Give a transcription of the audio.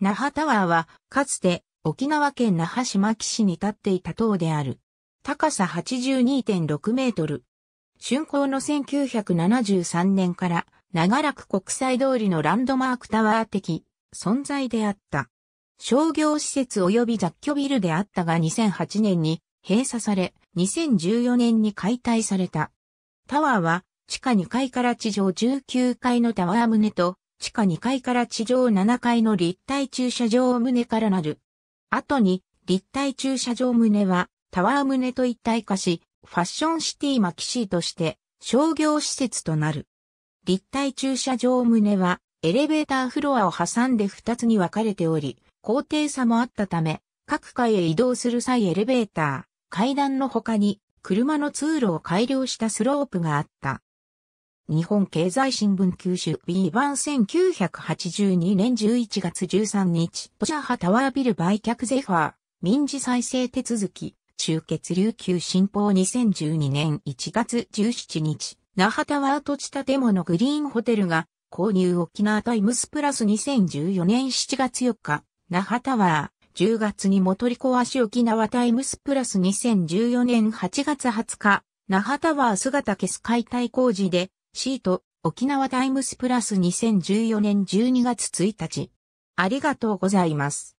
那覇タワーは、かつて沖縄県那覇島岸に立っていた塔である。高さ82.6メートル。竣工の1973年から長らく国際通りのランドマークタワー的存在であった。商業施設及び雑居ビルであったが2008年に閉鎖され、2014年に解体された。タワーは地下2階から地上19階のタワー棟と地下2階から地上7階の立体駐車場棟からなる。後に、立体駐車場棟は、タワー棟と一体化し、ファッションシティマキシーとして、商業施設となる。立体駐車場棟は、エレベーターフロアを挟んで2つに分かれており、高低差もあったため、各階へ移動する際エレベーター、階段の他に、車の通路を改良したスロープがあった。日本経済新聞九州 B 版1982年11月13日、ポシャハタワービル売却ゼファー、民事再生手続き、中決琉球新報2012年1月17日、那覇タワー土地建物グリーンホテルが購入沖縄タイムスプラス2014年7月4日、那覇タワー、10月にも取り壊し沖縄タイムスプラス2014年8月20日、那覇タワー姿消す解体工事でシート、沖縄タイムスプラス2014年12月1日。ありがとうございます。